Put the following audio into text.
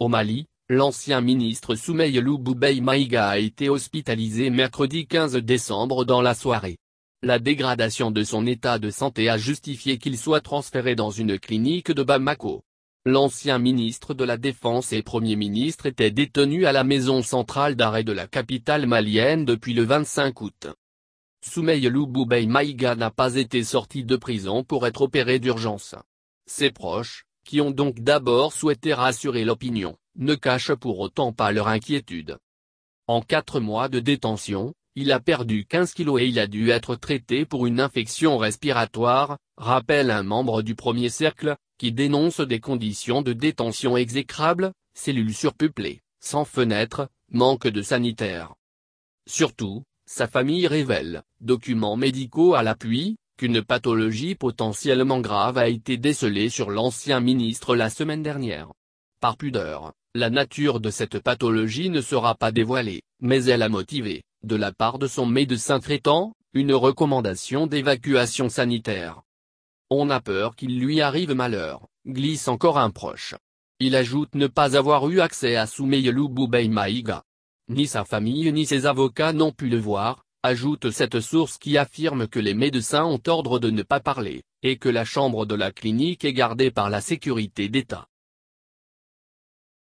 Au Mali, l'ancien ministre Soumeil Boubeye Maïga a été hospitalisé mercredi 15 décembre dans la soirée. La dégradation de son état de santé a justifié qu'il soit transféré dans une clinique de Bamako. L'ancien ministre de la Défense et Premier ministre était détenu à la maison centrale d'arrêt de la capitale malienne depuis le 25 août. Soumeil Boubeye Maïga n'a pas été sorti de prison pour être opéré d'urgence. Ses proches, qui ont donc d'abord souhaité rassurer l'opinion, ne cachent pour autant pas leur inquiétude. En quatre mois de détention, il a perdu 15 kilos et il a dû être traité pour une infection respiratoire, rappelle un membre du premier cercle, qui dénonce des conditions de détention exécrables, cellules surpeuplées, sans fenêtres, manque de sanitaire. Surtout, sa famille révèle, documents médicaux à l'appui, qu'une pathologie potentiellement grave a été décelée sur l'ancien ministre la semaine dernière. Par pudeur, la nature de cette pathologie ne sera pas dévoilée, mais elle a motivé, de la part de son médecin traitant, une recommandation d'évacuation sanitaire. On a peur qu'il lui arrive malheur, glisse encore un proche. Il ajoute ne pas avoir eu accès à Boubeï Maïga. Ni sa famille ni ses avocats n'ont pu le voir, ajoute cette source qui affirme que les médecins ont ordre de ne pas parler, et que la chambre de la clinique est gardée par la sécurité d'État.